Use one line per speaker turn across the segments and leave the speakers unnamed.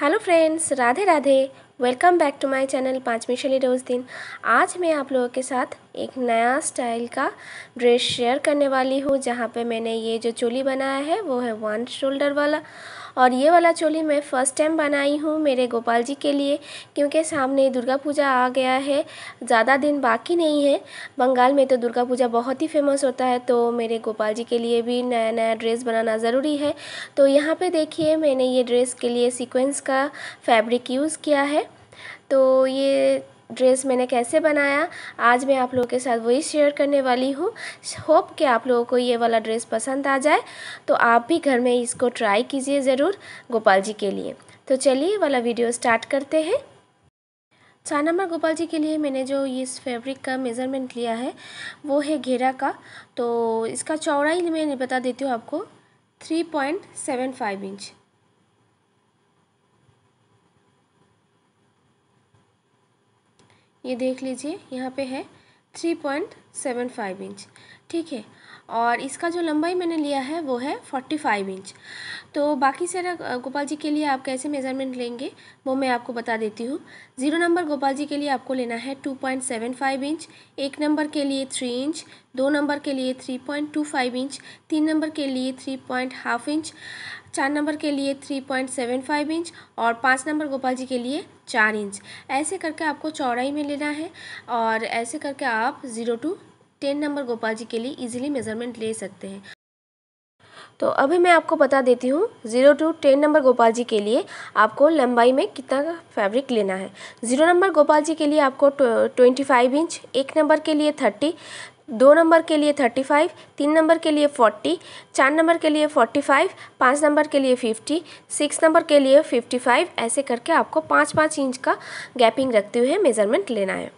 hello friends Radhe Radhe welcome back to my channel पाँच मिशली रोज़ दिन आज मैं आप लोगों के साथ एक नया स्टाइल का ड्रेस शेयर करने वाली हूँ जहाँ पे मैंने ये जो चोली बनाया है वो है वन शोल्डर वाला और ये वाला चोली मैं फ़र्स्ट टाइम बनाई हूँ मेरे गोपाल जी के लिए क्योंकि सामने दुर्गा पूजा आ गया है ज़्यादा दिन बाकी नहीं है बंगाल में तो दुर्गा पूजा बहुत ही फेमस होता है तो मेरे गोपाल जी के लिए भी नया नया ड्रेस बनाना ज़रूरी है तो यहाँ पर देखिए मैंने ये ड्रेस के लिए सिक्वेंस का फैब्रिक यूज़ किया है तो ये ड्रेस मैंने कैसे बनाया आज मैं आप लोगों के साथ वही शेयर करने वाली हूँ होप कि आप लोगों को ये वाला ड्रेस पसंद आ जाए तो आप भी घर में इसको ट्राई कीजिए ज़रूर गोपाल जी के लिए तो चलिए वाला वीडियो स्टार्ट करते हैं चार नंबर गोपाल जी के लिए मैंने जो इस फैब्रिक का मेज़रमेंट लिया है वो है घेरा का तो इसका चौड़ाई मैं बता देती हूँ आपको three point seven five inch ये देख लीजिए यहाँ पे है three point seven five inch ठीक है और इसका जो लंबाई मैंने लिया है वो है फोर्टी फाइव इंच तो बाकी सारा गोपाल जी के लिए आप कैसे मेज़रमेंट लेंगे वो मैं आपको बता देती हूँ ज़ीरो नंबर गोपाल जी के लिए आपको लेना है two point seven five inch एक नंबर के लिए थ्री इंच दो नंबर के लिए three point two five inch तीन नंबर के लिए थ्री पॉइंट हाफ इंच चार नंबर के लिए three point seven five inch और पाँच नंबर गोपाल जी के लिए चार इंच ऐसे करके आपको चौड़ाई में लेना है और ऐसे करके आप zero to ten number Gopal ji के लिए इजीली मेज़रमेंट ले सकते हैं तो अभी मैं आपको बता देती हूँ zero to ten number Gopal ji के लिए आपको लंबाई में कितना फैब्रिक लेना है ज़ीरो नंबर गोपाल जी के लिए आपको ट्वेंटी फाइव इंच एक नंबर के लिए थर्टी दो नंबर के लिए थर्टी फाइव तीन नंबर के लिए फोर्टी चार नंबर के लिए फोर्टी फाइव पाँच नंबर के लिए फिफ्टी सिक्स नंबर के लिए फिफ्टी फाइव ऐसे करके आपको पाँच पाँच इंच का गैपिंग रखते हुए मेज़रमेंट लेना है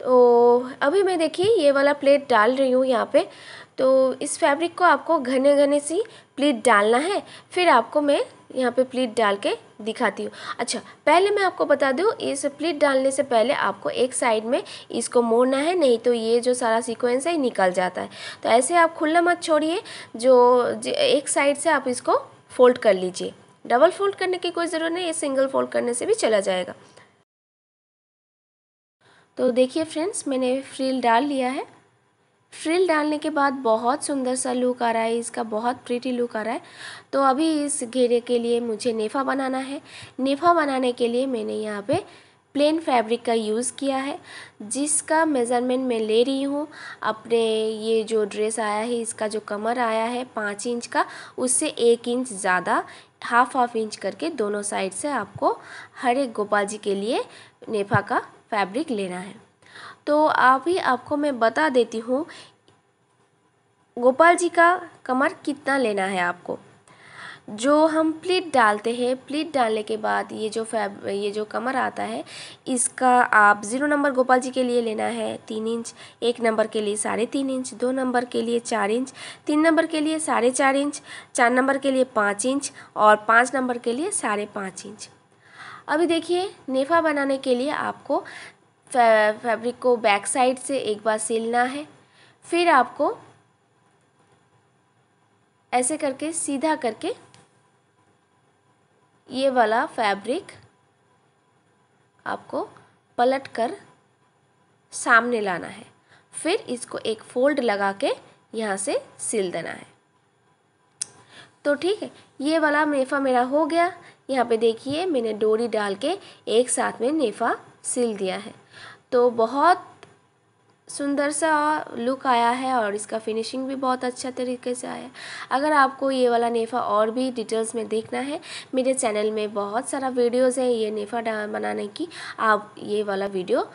तो अभी मैं देखिए ये वाला प्लेट डाल रही हूँ यहाँ पे तो इस फैब्रिक को आपको घने घने सी प्लीट डालना है फिर आपको मैं यहाँ पे प्लीट डाल के दिखाती हूँ अच्छा पहले मैं आपको बता दूँ इस प्लीट डालने से पहले आपको एक साइड में इसको मोड़ना है नहीं तो ये जो सारा सीक्वेंस है निकल जाता है तो ऐसे आप खुला मत छोड़िए जो एक साइड से आप इसको फोल्ड कर लीजिए डबल फोल्ड करने की कोई ज़रूरत नहीं ये सिंगल फोल्ड करने से भी चला जाएगा तो देखिए फ्रेंड्स मैंने फ्रिल डाल लिया है फ्रिल डालने के बाद बहुत सुंदर सा लुक आ रहा है इसका बहुत प्रीटी लुक आ रहा है तो अभी इस घेरे के लिए मुझे नेफा बनाना है नेफा बनाने के लिए मैंने यहाँ पे प्लेन फैब्रिक का यूज़ किया है जिसका मेज़रमेंट मैं ले रही हूँ अपने ये जो ड्रेस आया है इसका जो कमर आया है पाँच इंच का उससे एक इंच ज़्यादा हाफ हाफ इंच करके दोनों साइड से आपको हर एक गोपाल जी के लिए नेफा का फैब्रिक लेना है तो अभी आपको मैं बता देती हूँ गोपाल जी का कमर कितना लेना है आपको जो हम प्लीट डालते हैं प्लीट डालने के बाद ये जो फैब ये जो कमर आता है इसका आप ज़ीरो नंबर गोपाल जी के लिए लेना है तीन इंच एक नंबर के लिए साढ़े तीन इंच दो नंबर के लिए चार इंच तीन नंबर के लिए साढ़े चार इंच चार नंबर के लिए पाँच इंच और पाँच नंबर के लिए साढ़े पाँच इंच अभी देखिए नेफा बनाने के लिए आपको फैब्रिक को बैक साइड से एक बार सिलना है फिर आपको ऐसे करके सीधा करके ये वाला फैब्रिक आपको पलट कर सामने लाना है फिर इसको एक फोल्ड लगा के यहाँ से सिल देना है तो ठीक है ये वाला मेफा मेरा हो गया यहाँ पे देखिए मैंने डोरी डाल के एक साथ में नेफा सिल दिया है तो बहुत सुंदर सा लुक आया है और इसका फिनिशिंग भी बहुत अच्छा तरीके से आया है अगर आपको ये वाला नेफा और भी डिटेल्स में देखना है मेरे चैनल में बहुत सारा वीडियोस है ये नेफा बनाने की आप ये वाला वीडियो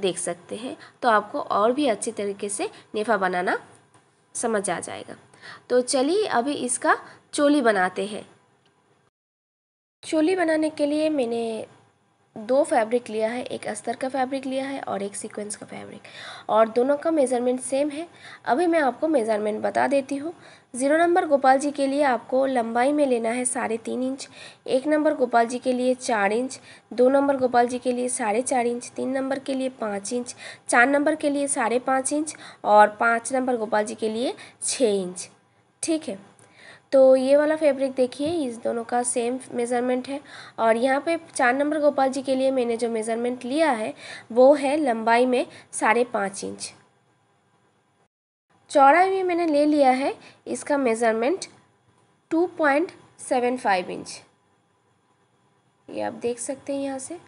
देख सकते हैं तो आपको और भी अच्छे तरीके से नेफा बनाना समझ आ जाएगा तो चलिए अभी इसका चोली बनाते हैं चोली बनाने के लिए मैंने दो फैब्रिक लिया है एक अस्तर का फैब्रिक लिया है और एक सीक्वेंस का फैब्रिक और दोनों का मेज़रमेंट सेम है अभी मैं आपको मेज़रमेंट बता देती हूँ ज़ीरो नंबर गोपाल जी के लिए आपको लंबाई में लेना है साढ़े तीन इंच एक नंबर गोपाल जी के लिए चार इंच दो नंबर गोपाल जी के लिए साढ़े चार इंच तीन नंबर के लिए पाँच इंच चार नंबर के लिए साढ़े पाँच इंच और पाँच नंबर गोपाल जी के लिए छः इंच ठीक है तो ये वाला फैब्रिक देखिए इस दोनों का सेम मेज़रमेंट है और यहाँ पे चार नंबर गोपाल जी के लिए मैंने जो मेज़रमेंट लिया है वो है लंबाई में साढ़े पाँच इंच चौड़ाई भी मैंने ले लिया है इसका measurement two point seven five inch ये आप देख सकते हैं यहाँ से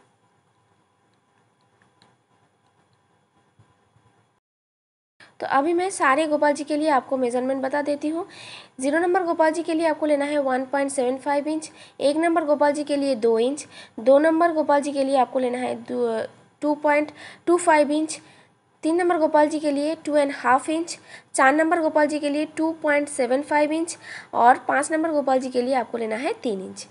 तो अभी मैं सारे गोपाल जी के लिए आपको मेजरमेंट बता देती हूँ जीरो नंबर गोपाल जी के लिए आपको लेना है one point seven five inch एक नंबर गोपाल जी के लिए दो इंच दो नंबर गोपाल जी के लिए आपको लेना है two point two five inch तीन नंबर गोपाल जी के लिए टू एंड हाफ इंच चार नंबर गोपाल जी के लिए two point seven five inch और पाँच नंबर गोपाल जी के लिए आपको लेना है तीन इंच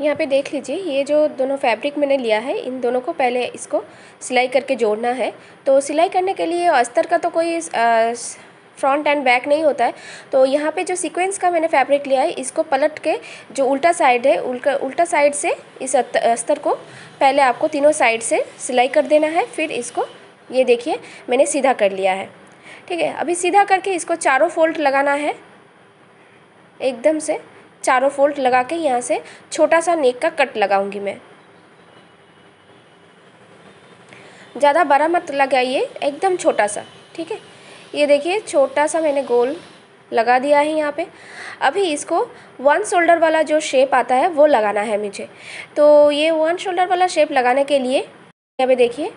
यहाँ पे देख लीजिए ये जो दोनों फैब्रिक मैंने लिया है इन दोनों को पहले इसको सिलाई करके जोड़ना है तो सिलाई करने के लिए अस्तर का तो कोई फ्रंट एंड बैक नहीं होता है तो यहाँ पे जो सीक्वेंस का मैंने फैब्रिक लिया है इसको पलट के जो उल्टा साइड है उल्टा उल्टा साइड से इस अस्तर को पहले आपको तीनों साइड से सिलाई कर देना है फिर इसको ये देखिए मैंने सीधा कर लिया है ठीक है अभी सीधा करके इसको चारों फोल्ड लगाना है एकदम से चारों फोल्ड लगा के यहाँ से छोटा सा नेक का कट लगाऊंगी मैं ज़्यादा बड़ा मत लगाइए एकदम छोटा सा ठीक है ये देखिए छोटा सा मैंने गोल लगा दिया है यहाँ पे अभी इसको वन शोल्डर वाला जो शेप आता है वो लगाना है मुझे तो ये वन शोल्डर वाला शेप लगाने के लिए यहाँ पे देखिए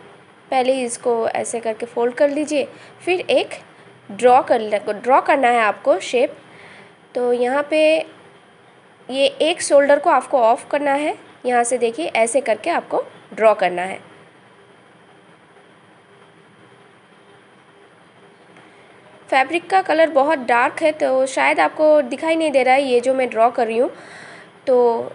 पहले इसको ऐसे करके फोल्ड कर लीजिए फिर एक ड्रॉ कर ड्रॉ करना है आपको शेप तो यहाँ पे ये एक शोल्डर को आपको ऑफ करना है यहाँ से देखिए ऐसे करके आपको ड्रॉ करना है फैब्रिक का कलर बहुत डार्क है तो शायद आपको दिखाई नहीं दे रहा है ये जो मैं ड्रॉ कर रही हूँ तो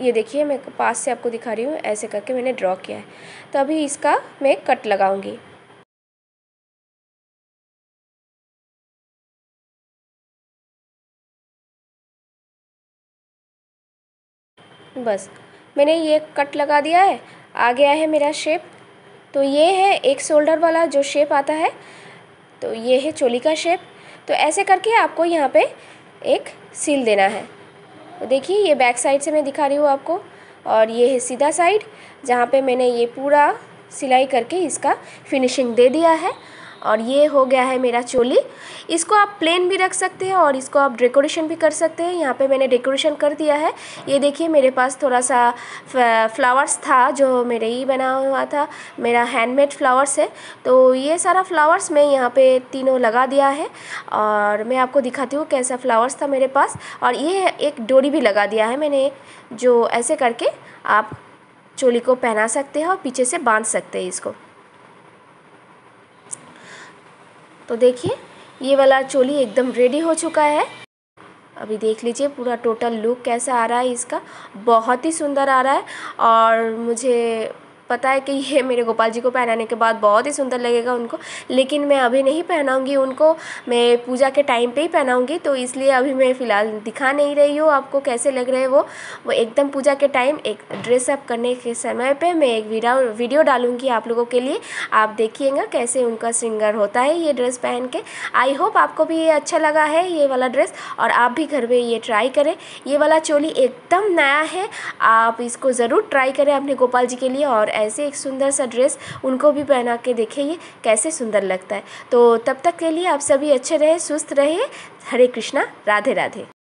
ये देखिए मैं पास से आपको दिखा रही हूँ ऐसे करके मैंने ड्रॉ किया है तो अभी इसका मैं कट लगाऊंगी बस मैंने ये कट लगा दिया है आ गया है मेरा शेप तो ये है एक शोल्डर वाला जो शेप आता है तो ये है चोली का शेप तो ऐसे करके आपको यहाँ पे एक सील देना है तो देखिए ये बैक साइड से मैं दिखा रही हूँ आपको और ये है सीधा साइड जहाँ पे मैंने ये पूरा सिलाई करके इसका फिनिशिंग दे दिया है और ये हो गया है मेरा चोली इसको आप प्लेन भी रख सकते हैं और इसको आप डेकोरेशन भी कर सकते हैं यहाँ पे मैंने डेकोरेशन कर दिया है ये देखिए मेरे पास थोड़ा सा फ्लावर्स था जो मेरे ही बना हुआ था मेरा हैंडमेड फ्लावर्स है तो ये सारा फ्लावर्स मैं यहाँ पे तीनों लगा दिया है और मैं आपको दिखाती हूँ कैसा फ्लावर्स था मेरे पास और ये एक डोरी भी लगा दिया है मैंने जो ऐसे करके आप चोली को पहना सकते हैं और पीछे से बांध सकते हैं इसको तो देखिए ये वाला चोली एकदम रेडी हो चुका है अभी देख लीजिए पूरा टोटल लुक कैसा आ रहा है इसका बहुत ही सुंदर आ रहा है और मुझे पता है कि ये मेरे गोपाल जी को पहनाने के बाद बहुत ही सुंदर लगेगा उनको लेकिन मैं अभी नहीं पहनाऊँगी उनको मैं पूजा के टाइम पे ही पहनाऊँगी तो इसलिए अभी मैं फ़िलहाल दिखा नहीं रही हूँ आपको कैसे लग रहे हैं वो वो एकदम पूजा के टाइम एक ड्रेसअप करने के समय पर मैं एक वीडियो डालूँगी आप लोगों के लिए आप देखिएगा कैसे उनका सिंगर होता है ये ड्रेस पहन के आई होप आपको भी ये अच्छा लगा है ये वाला ड्रेस और आप भी घर में ये ट्राई करें ये वाला चोली एकदम नया है आप इसको ज़रूर ट्राई करें अपने गोपाल जी के लिए और ऐसे एक सुंदर सा ड्रेस उनको भी पहना के देखिए कैसे सुंदर लगता है तो तब तक के लिए आप सभी अच्छे रहें सुस्त रहें हरे कृष्णा राधे राधे